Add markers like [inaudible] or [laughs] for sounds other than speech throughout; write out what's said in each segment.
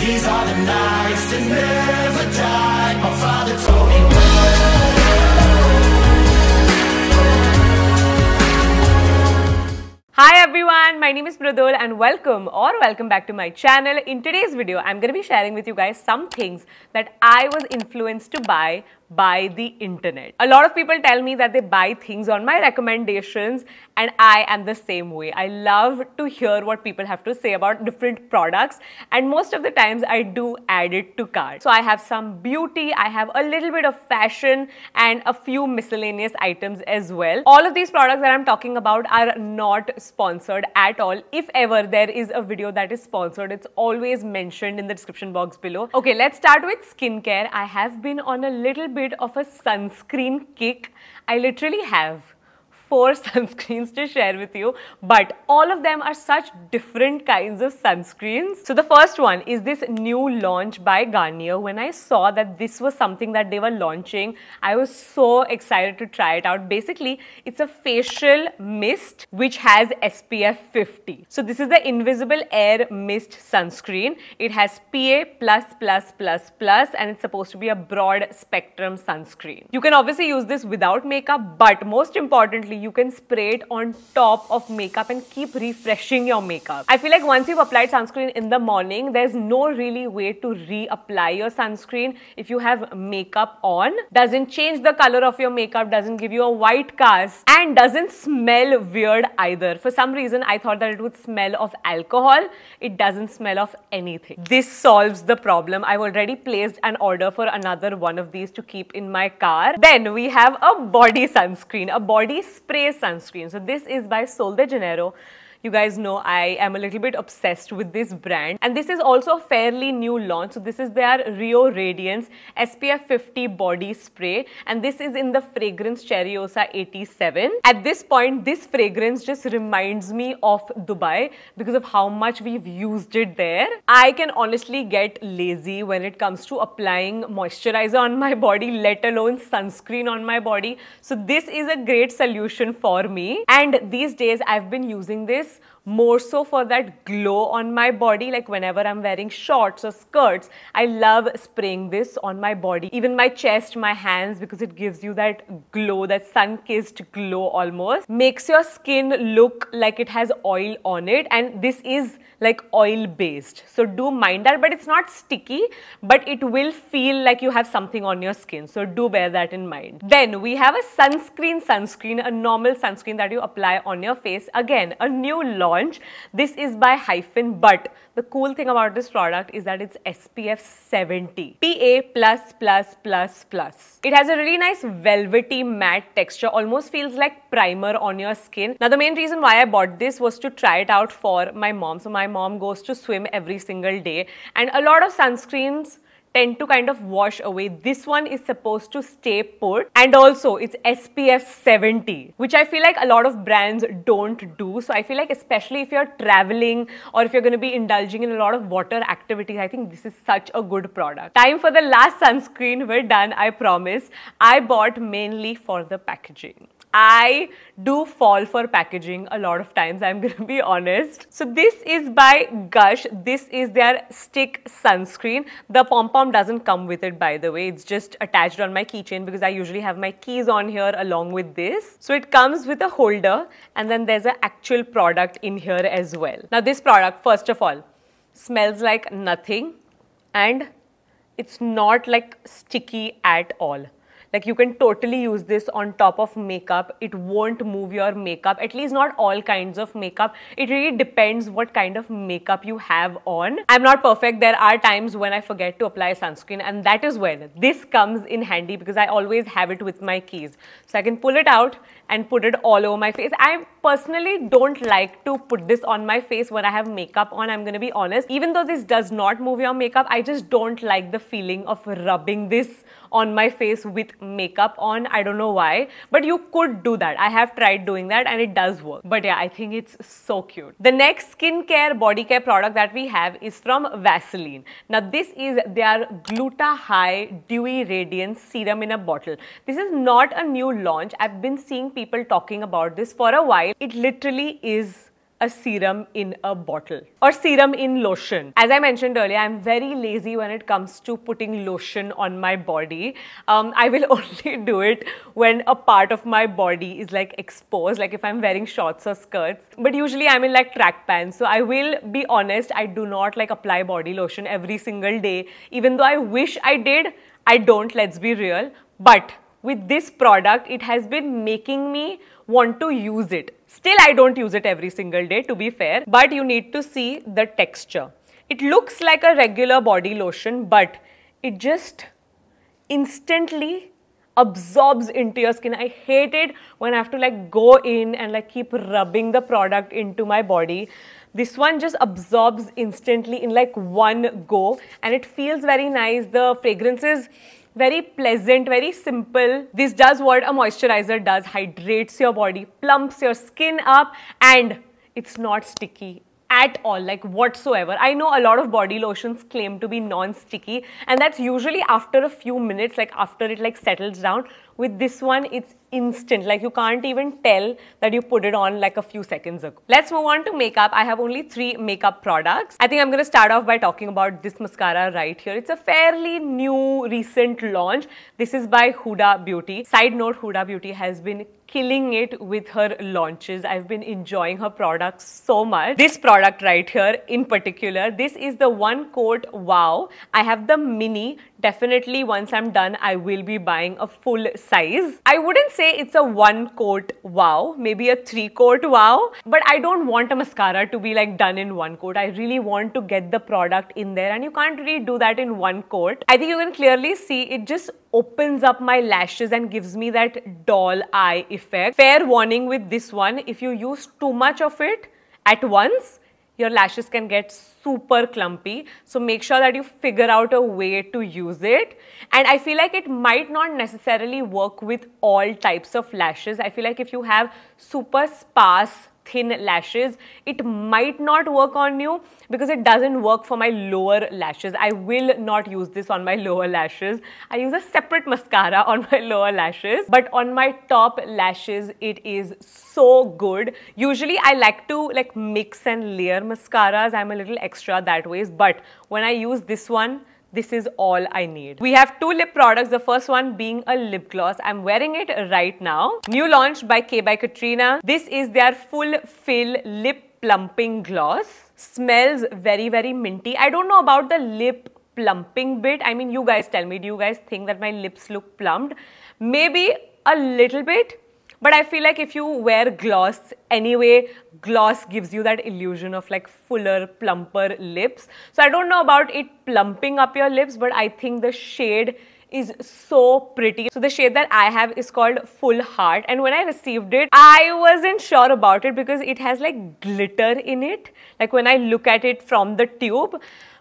These are the nights that never die. My father told me Hi everyone, my name is Pradol and welcome or welcome back to my channel. In today's video, I'm going to be sharing with you guys some things that I was influenced to buy by the internet. A lot of people tell me that they buy things on my recommendations and I am the same way. I love to hear what people have to say about different products and most of the times I do add it to cart. So I have some beauty, I have a little bit of fashion and a few miscellaneous items as well. All of these products that I'm talking about are not sponsored at all. If ever there is a video that is sponsored, it's always mentioned in the description box below. Okay, let's start with skincare. I have been on a little bit of a sunscreen kick. I literally have four [laughs] sunscreens to share with you, but all of them are such different kinds of sunscreens. So the first one is this new launch by Garnier. When I saw that this was something that they were launching, I was so excited to try it out. Basically, it's a facial mist which has SPF 50. So this is the Invisible Air Mist sunscreen. It has PA+++++ and it's supposed to be a broad spectrum sunscreen. You can obviously use this without makeup, but most importantly, you can spray it on top of makeup and keep refreshing your makeup. I feel like once you've applied sunscreen in the morning, there's no really way to reapply your sunscreen if you have makeup on. Doesn't change the color of your makeup, doesn't give you a white cast and doesn't smell weird either. For some reason, I thought that it would smell of alcohol. It doesn't smell of anything. This solves the problem. I've already placed an order for another one of these to keep in my car. Then we have a body sunscreen, a body spray spray sunscreen. So this is by Sol de Janeiro you guys know I am a little bit obsessed with this brand. And this is also a fairly new launch. So this is their Rio Radiance SPF 50 body spray. And this is in the fragrance Cherryosa 87. At this point, this fragrance just reminds me of Dubai because of how much we've used it there. I can honestly get lazy when it comes to applying moisturizer on my body, let alone sunscreen on my body. So this is a great solution for me. And these days I've been using this this more so for that glow on my body. Like whenever I'm wearing shorts or skirts, I love spraying this on my body, even my chest, my hands, because it gives you that glow, that sun kissed glow almost. Makes your skin look like it has oil on it, and this is like oil based. So do mind that, but it's not sticky, but it will feel like you have something on your skin. So do bear that in mind. Then we have a sunscreen sunscreen, a normal sunscreen that you apply on your face. Again, a new law launch. This is by Hyphen But. The cool thing about this product is that it's SPF 70. PA++++. It has a really nice velvety matte texture. Almost feels like primer on your skin. Now the main reason why I bought this was to try it out for my mom. So my mom goes to swim every single day and a lot of sunscreens tend to kind of wash away. This one is supposed to stay put and also it's SPF 70 which I feel like a lot of brands don't do. So I feel like especially if you're traveling or if you're going to be indulging in a lot of water activities, I think this is such a good product. Time for the last sunscreen. We're done, I promise. I bought mainly for the packaging. I do fall for packaging a lot of times, I'm gonna be honest. So this is by Gush. This is their stick sunscreen. The pom-pom doesn't come with it by the way. It's just attached on my keychain because I usually have my keys on here along with this. So it comes with a holder and then there's an actual product in here as well. Now this product, first of all, smells like nothing and it's not like sticky at all. Like you can totally use this on top of makeup. It won't move your makeup, at least not all kinds of makeup. It really depends what kind of makeup you have on. I'm not perfect. There are times when I forget to apply sunscreen and that is when this comes in handy because I always have it with my keys. So I can pull it out and put it all over my face. I personally don't like to put this on my face when I have makeup on, I'm gonna be honest. Even though this does not move your makeup, I just don't like the feeling of rubbing this on my face with makeup on. I don't know why, but you could do that. I have tried doing that and it does work. But yeah, I think it's so cute. The next skincare body care product that we have is from Vaseline. Now this is their Gluta High Dewy Radiance Serum in a bottle. This is not a new launch. I've been seeing people talking about this for a while. It literally is a serum in a bottle or serum in lotion. As I mentioned earlier, I'm very lazy when it comes to putting lotion on my body. Um, I will [laughs] only do it when a part of my body is like exposed, like if I'm wearing shorts or skirts. But usually I'm in like track pants. So I will be honest, I do not like apply body lotion every single day. Even though I wish I did, I don't, let's be real. But with this product, it has been making me want to use it. Still, I don't use it every single day to be fair, but you need to see the texture. It looks like a regular body lotion, but it just instantly absorbs into your skin. I hate it when I have to like go in and like keep rubbing the product into my body. This one just absorbs instantly in like one go and it feels very nice. The fragrances very pleasant, very simple. This does what a moisturizer does, hydrates your body, plumps your skin up and it's not sticky at all, like whatsoever. I know a lot of body lotions claim to be non-sticky and that's usually after a few minutes, like after it like settles down. With this one, it's instant. Like you can't even tell that you put it on like a few seconds ago. Let's move on to makeup. I have only three makeup products. I think I'm gonna start off by talking about this mascara right here. It's a fairly new recent launch. This is by Huda Beauty. Side note, Huda Beauty has been killing it with her launches. I've been enjoying her products so much. This product right here in particular, this is the one coat wow. I have the mini definitely once I'm done, I will be buying a full size. I wouldn't say it's a one coat wow, maybe a three coat wow, but I don't want a mascara to be like done in one coat. I really want to get the product in there and you can't really do that in one coat. I think you can clearly see it just opens up my lashes and gives me that doll eye effect. Fair warning with this one, if you use too much of it at once, your lashes can get super clumpy. So make sure that you figure out a way to use it. And I feel like it might not necessarily work with all types of lashes. I feel like if you have super sparse thin lashes. It might not work on you because it doesn't work for my lower lashes. I will not use this on my lower lashes. I use a separate mascara on my [laughs] lower lashes. But on my top lashes, it is so good. Usually I like to like mix and layer mascaras. I'm a little extra that ways. But when I use this one, this is all I need. We have two lip products. The first one being a lip gloss. I'm wearing it right now. New launch by K by Katrina. This is their full fill lip plumping gloss. Smells very, very minty. I don't know about the lip plumping bit. I mean, you guys tell me, do you guys think that my lips look plumped? Maybe a little bit, but I feel like if you wear gloss anyway, gloss gives you that illusion of like fuller, plumper lips. So I don't know about it plumping up your lips, but I think the shade is so pretty. So the shade that I have is called Full Heart and when I received it, I wasn't sure about it because it has like glitter in it. Like when I look at it from the tube,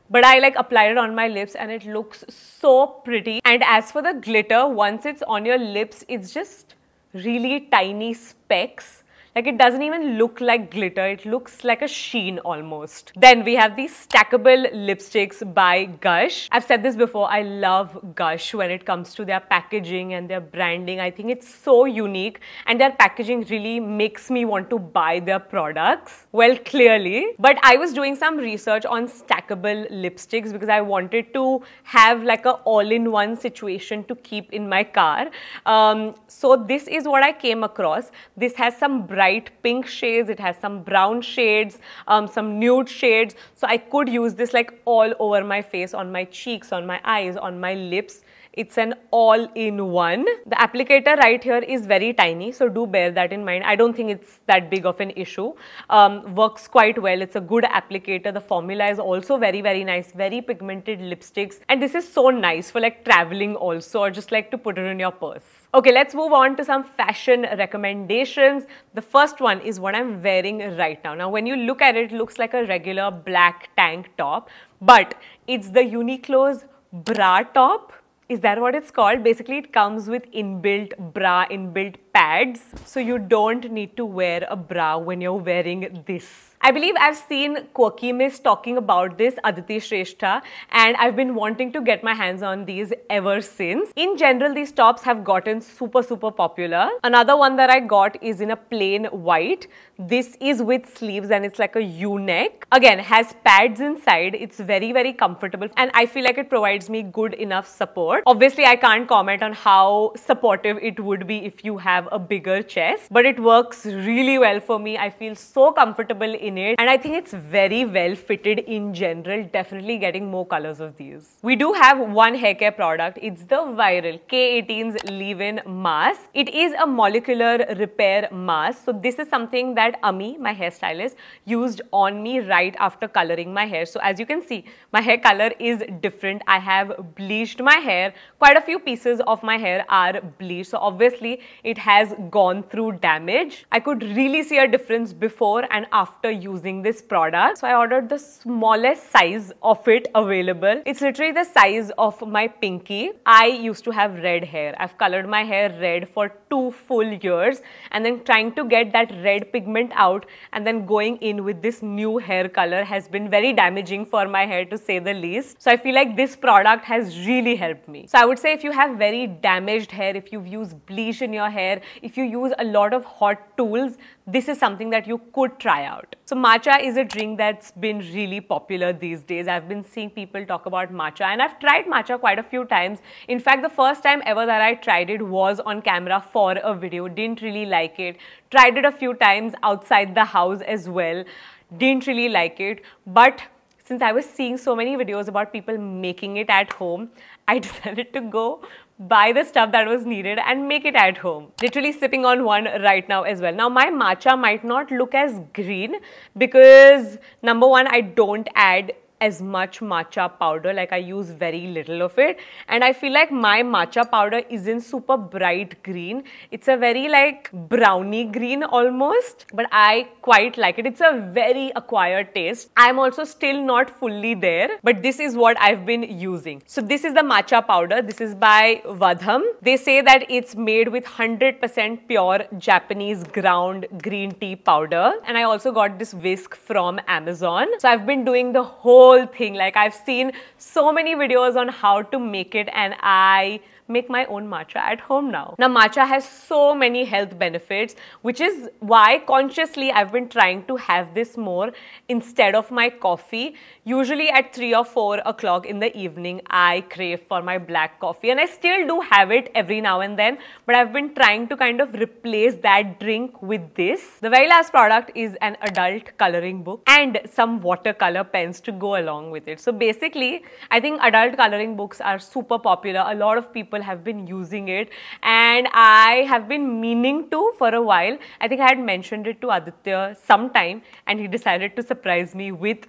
but I like applied it on my lips and it looks so pretty. And as for the glitter, once it's on your lips, it's just really tiny specks like it doesn't even look like glitter, it looks like a sheen almost. Then we have these stackable lipsticks by Gush. I've said this before, I love Gush when it comes to their packaging and their branding. I think it's so unique and their packaging really makes me want to buy their products. Well, clearly. But I was doing some research on stackable lipsticks because I wanted to have like a all-in-one situation to keep in my car. Um, so this is what I came across. This has some brand bright pink shades. It has some brown shades, um, some nude shades. So I could use this like all over my face, on my cheeks, on my eyes, on my lips. It's an all-in-one. The applicator right here is very tiny, so do bear that in mind. I don't think it's that big of an issue. Um, works quite well. It's a good applicator. The formula is also very, very nice. Very pigmented lipsticks. And this is so nice for like traveling also or just like to put it in your purse. Okay, let's move on to some fashion recommendations. The first one is what I'm wearing right now. Now, when you look at it, it looks like a regular black tank top, but it's the Uniqlo's bra top is that what it's called? Basically, it comes with inbuilt bra, inbuilt pads so you don't need to wear a bra when you're wearing this. I believe I've seen Quirky Miss talking about this, Aditi Shrestha, and I've been wanting to get my hands on these ever since. In general, these tops have gotten super, super popular. Another one that I got is in a plain white. This is with sleeves and it's like a U-neck. Again, has pads inside. It's very, very comfortable and I feel like it provides me good enough support. Obviously, I can't comment on how supportive it would be if you have have a bigger chest, but it works really well for me. I feel so comfortable in it and I think it's very well fitted in general. Definitely getting more colors of these. We do have one hair care product. It's the Viral K18's Leave-In Mask. It is a molecular repair mask. So this is something that Ami, my hairstylist, used on me right after coloring my hair. So as you can see, my hair color is different. I have bleached my hair. Quite a few pieces of my hair are bleached. So obviously it has has gone through damage. I could really see a difference before and after using this product. So I ordered the smallest size of it available. It's literally the size of my pinky. I used to have red hair. I've colored my hair red for two full years and then trying to get that red pigment out and then going in with this new hair color has been very damaging for my hair to say the least. So I feel like this product has really helped me. So I would say if you have very damaged hair, if you've used bleach in your hair, if you use a lot of hot tools, this is something that you could try out. So matcha is a drink that's been really popular these days. I've been seeing people talk about matcha and I've tried matcha quite a few times. In fact, the first time ever that I tried it was on camera for a video. Didn't really like it. Tried it a few times outside the house as well. Didn't really like it. But since I was seeing so many videos about people making it at home, [laughs] I decided to go buy the stuff that was needed and make it at home. Literally sipping on one right now as well. Now my matcha might not look as green because number one, I don't add as much matcha powder like I use very little of it and I feel like my matcha powder isn't super bright green it's a very like brownie green almost but I quite like it it's a very acquired taste I'm also still not fully there but this is what I've been using so this is the matcha powder this is by Vadham they say that it's made with 100% pure Japanese ground green tea powder and I also got this whisk from Amazon so I've been doing the whole whole thing. Like I've seen so many videos on how to make it and I make my own matcha at home now. Now matcha has so many health benefits which is why consciously I've been trying to have this more instead of my coffee. Usually at 3 or 4 o'clock in the evening I crave for my black coffee and I still do have it every now and then but I've been trying to kind of replace that drink with this. The very last product is an adult coloring book and some watercolor pens to go along with it. So basically, I think adult coloring books are super popular. A lot of people have been using it and I have been meaning to for a while. I think I had mentioned it to Aditya sometime and he decided to surprise me with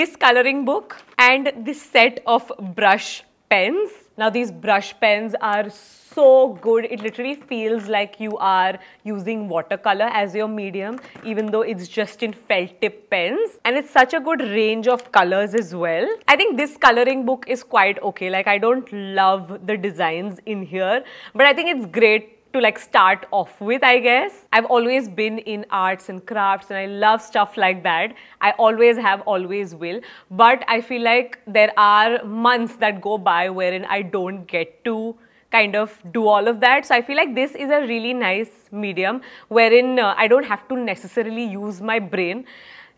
this coloring book and this set of brush pens. Now these brush pens are so good. It literally feels like you are using watercolor as your medium, even though it's just in felt tip pens. And it's such a good range of colors as well. I think this coloring book is quite okay. Like I don't love the designs in here, but I think it's great to like start off with, I guess. I've always been in arts and crafts and I love stuff like that. I always have, always will. But I feel like there are months that go by wherein I don't get to kind of do all of that. So I feel like this is a really nice medium wherein uh, I don't have to necessarily use my brain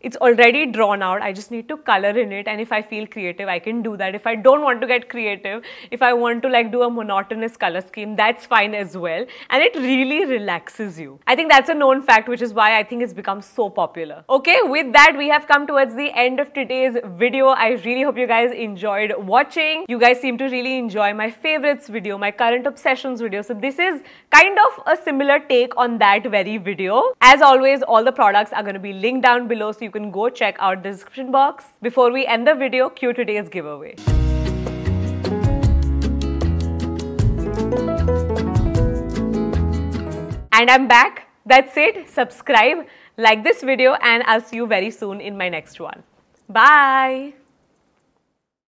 it's already drawn out. I just need to color in it. And if I feel creative, I can do that. If I don't want to get creative, if I want to like do a monotonous color scheme, that's fine as well. And it really relaxes you. I think that's a known fact, which is why I think it's become so popular. Okay, with that, we have come towards the end of today's video. I really hope you guys enjoyed watching. You guys seem to really enjoy my favorites video, my current obsessions video. So this is kind of a similar take on that very video. As always, all the products are going to be linked down below so you you can go check out the description box. Before we end the video, cue today's giveaway. And I'm back. That's it. Subscribe, like this video and I'll see you very soon in my next one. Bye!